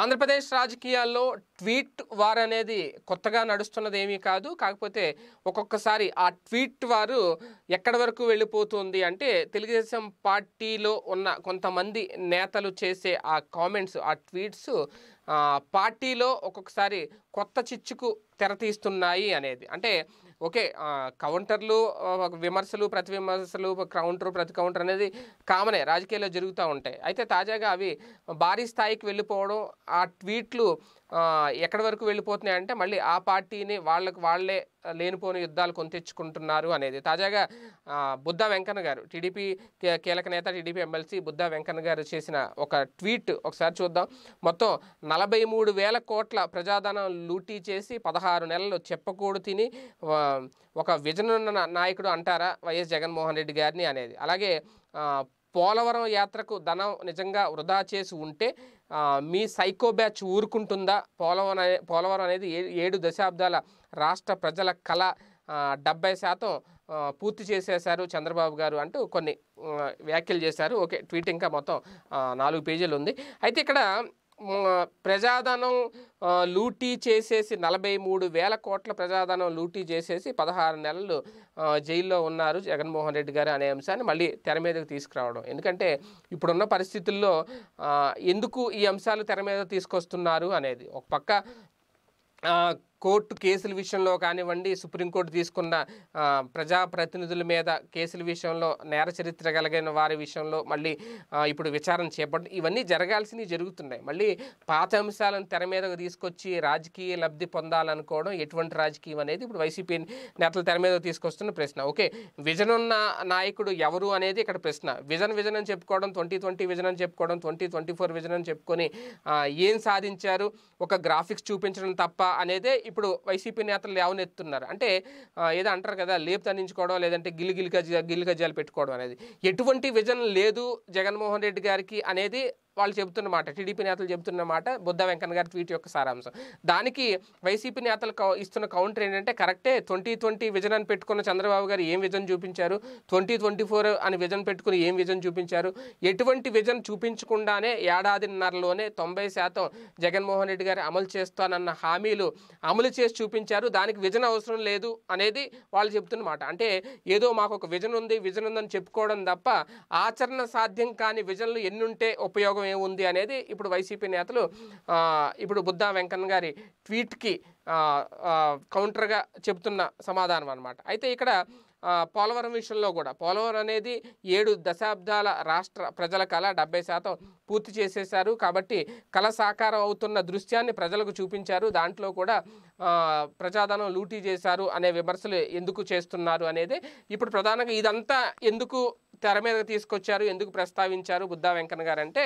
ఆంధ్రప్రదేశ్ రాజకీయాల్లో tweet war అనేది కొత్తగా నడుస్తున్నది ఏమీ కాదు కాకపోతే ఒక్కొక్కసారి ఆ ట్వీట్ వారు ఎక్కడి వరకు వెళ్ళిపోతుంది అంటే తెలుగుదేశం పార్టీలో ఉన్న కొంతమంది నేతలు చేసే ఆ కామెంట్స్ ఆ ట్వీట్స్ పార్టీలో ఒక్కొక్కసారి కొత్త చిచ్చుకు తెర తీస్తున్నాయి అనేది అంటే ఓకే కౌంటర్లు విమర్శలు ప్రతి విమర్శలు కౌంటర్ ప్రతి కౌంటర్ అనేది కామనే రాజకీయాల్లో జరుగుతూ ఉంటాయి అయితే తాజాగా అవి భారీ స్థాయికి వెళ్ళిపోవడం ఆ ట్వీట్లు ఎక్కడి వరకు వెళ్ళిపోతున్నాయి అంటే మళ్ళీ ఆ పార్టీని వాళ్ళకు వాళ్ళే లేనిపోని యుద్ధాలు కొని తెచ్చుకుంటున్నారు అనేది తాజాగా బుద్ధ వెంకన్న గారు టీడీపీ కీలక నేత టీడీపీ ఎమ్మెల్సీ బుద్ధ వెంకన్న గారు చేసిన ఒక ట్వీట్ ఒకసారి చూద్దాం మొత్తం నలభై మూడు వేల కోట్ల ప్రజాధనం లూటీ చేసి పదహారు నెలలు చెప్పకూడు తిని ఒక విజనున్న నాయకుడు అంటారా వైఎస్ జగన్మోహన్ రెడ్డి గారిని అనేది అలాగే పోలవరం యాత్రకు ధనం నిజంగా వృధా చేసి ఉంటే మీ సైకో బ్యాచ్ ఊరుకుంటుందా పోలవరం అనే పోలవరం అనేది ఏడు దశాబ్దాల రాష్ట్ర ప్రజల కళ డెబ్బై శాతం పూర్తి చేసేశారు చంద్రబాబు గారు అంటూ కొన్ని వ్యాఖ్యలు చేశారు ఓకే ట్వీట్ ఇంకా మొత్తం నాలుగు పేజీలు ఉంది అయితే ఇక్కడ ప్రజాధనం లూటీ చేసేసి నలభై మూడు వేల కోట్ల ప్రజాధనం లూటీ చేసేసి పదహారు నెలలు జైల్లో ఉన్నారు జగన్మోహన్ రెడ్డి గారు అనే అంశాన్ని మళ్ళీ తెర మీదకు తీసుకురావడం ఎందుకంటే ఇప్పుడున్న పరిస్థితుల్లో ఎందుకు ఈ అంశాలు తెర మీద తీసుకొస్తున్నారు అనేది ఒక పక్క కోర్టు కేసుల విషయంలో కానివ్వండి సుప్రీంకోర్టు తీసుకున్న ప్రజాప్రతినిధుల మీద కేసుల విషయంలో నేర చరిత్ర కలిగిన వారి విషయంలో మళ్ళీ ఇప్పుడు విచారణ చేపట్టడం ఇవన్నీ జరగాల్సినవి జరుగుతున్నాయి మళ్ళీ పాత అంశాలను తెర మీదకు తీసుకొచ్చి రాజకీయ లబ్ధి పొందాలనుకోవడం ఎటువంటి రాజకీయం అనేది ఇప్పుడు వైసీపీ నేతలు తెర మీద తీసుకొస్తున్న ప్రశ్న ఓకే విజన్ ఉన్న నాయకుడు ఎవరు అనేది ఇక్కడ ప్రశ్న విజన్ విజన్ అని చెప్పుకోవడం ట్వంటీ ట్వంటీ విజన్ అని చెప్పుకోవడం ట్వంటీ ట్వంటీ ఫోర్ విజన్ అని చెప్పుకొని ఏం సాధించారు ఒక గ్రాఫిక్స్ చూపించడం తప్ప అనేదే ఇప్పుడు వైసీపీ నేతలు లేవనెత్తున్నారు అంటే ఏదో అంటారు కదా లేపు తనించుకోవడం లేదంటే గిల్లి గిల్లిగజ్జ గిల్లిగజ్జాలు పెట్టుకోవడం అనేది ఎటువంటి విజన్ లేదు జగన్మోహన్ రెడ్డి గారికి అనేది వాళ్ళు చెబుతున్నమాట టీడీపీ నేతలు చెబుతున్నమాట బుద్ధ వెంకన్న గారి ట్వీట్ యొక్క సారాంశం దానికి వైసీపీ నేతలు ఇస్తున్న కౌంటర్ ఏంటంటే కరెక్టే ట్వంటీ ట్వంటీ విజన్ అని పెట్టుకున్న చంద్రబాబు గారు ఏం విజన్ చూపించారు ట్వంటీ ట్వంటీ ఫోర్ అని విజన్ పెట్టుకుని ఏం విజన్ చూపించారు ఎటువంటి విజన్ చూపించకుండానే ఏడాదిన్నరలోనే తొంభై శాతం జగన్మోహన్ రెడ్డి గారు అమలు చేస్తానన్న హామీలు అమలు చేసి చూపించారు దానికి విజన్ అవసరం లేదు అనేది వాళ్ళు చెప్తున్నమాట అంటే ఏదో మాకు ఒక విజన్ ఉంది విజన్ ఉందని చెప్పుకోవడం తప్ప ఆచరణ సాధ్యం కాని విజన్లు ఎన్నుంటే ఉపయోగం ఉపయోగం ఏముంది అనేది ఇప్పుడు వైసీపీ నేతలు ఇప్పుడు బుద్ధా వెంకన్న గారి ట్వీట్కి కౌంటర్గా చెప్తున్న సమాధానం అనమాట అయితే ఇక్కడ పోలవరం విషయంలో కూడా పోలవరం అనేది ఏడు దశాబ్దాల రాష్ట్ర ప్రజల కళ డెబ్బై శాతం పూర్తి చేసేసారు కాబట్టి కళ సాకారం అవుతున్న దృశ్యాన్ని ప్రజలకు చూపించారు దాంట్లో కూడా ప్రజాధనం లూటీ చేశారు అనే విమర్శలు ఎందుకు చేస్తున్నారు అనేది ఇప్పుడు ప్రధానంగా ఇదంతా ఎందుకు తెర మీదకి తీసుకొచ్చారు ఎందుకు ప్రస్తావించారు బుద్ధా వెంకన్న గారు అంటే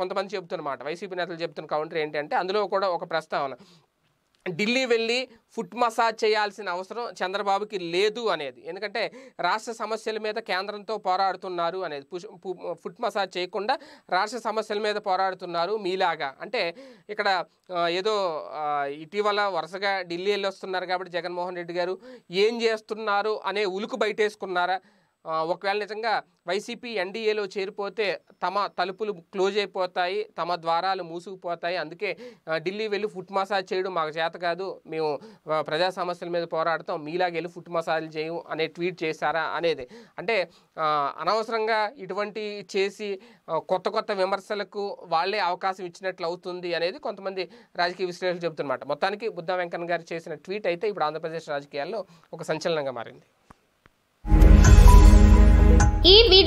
కొంతమంది చెబుతున్నమాట వైసీపీ నేతలు చెబుతున్న కౌంటర్ ఏంటంటే అందులో కూడా ఒక ప్రస్తావన ఢిల్లీ వెళ్ళి ఫుట్ మసాజ్ చేయాల్సిన అవసరం చంద్రబాబుకి లేదు అనేది ఎందుకంటే రాష్ట్ర సమస్యల మీద కేంద్రంతో పోరాడుతున్నారు అనేది ఫుట్ మసాజ్ చేయకుండా రాష్ట్ర సమస్యల మీద పోరాడుతున్నారు మీలాగా అంటే ఇక్కడ ఏదో ఇటీవల వరుసగా ఢిల్లీ వెళ్ళి వస్తున్నారు కాబట్టి జగన్మోహన్ రెడ్డి గారు ఏం చేస్తున్నారు అనే ఉలుకు బయటేసుకున్నారా ఒకవేళ నిజంగా వైసీపీ ఎన్డీఏలో చేరిపోతే తమ తలుపులు క్లోజ్ అయిపోతాయి తమ ద్వారాలు మూసుకుపోతాయి అందుకే ఢిల్లీ వెళ్ళి ఫుట్ మసాజ్ చేయడం మాకు చేత కాదు మేము ప్రజా సమస్యల మీద పోరాడతాం వెళ్ళి ఫుట్ మసాజ్ చేయం అనే ట్వీట్ చేశారా అనేది అంటే అనవసరంగా ఇటువంటి చేసి కొత్త కొత్త విమర్శలకు వాళ్ళే అవకాశం ఇచ్చినట్లు అవుతుంది అనేది కొంతమంది రాజకీయ విశ్లేషకులు చెబుతున్నమాట మొత్తానికి బుద్ధ వెంకన్న గారు చేసిన ట్వీట్ అయితే ఇప్పుడు ఆంధ్రప్రదేశ్ రాజకీయాల్లో ఒక సంచలనంగా మారింది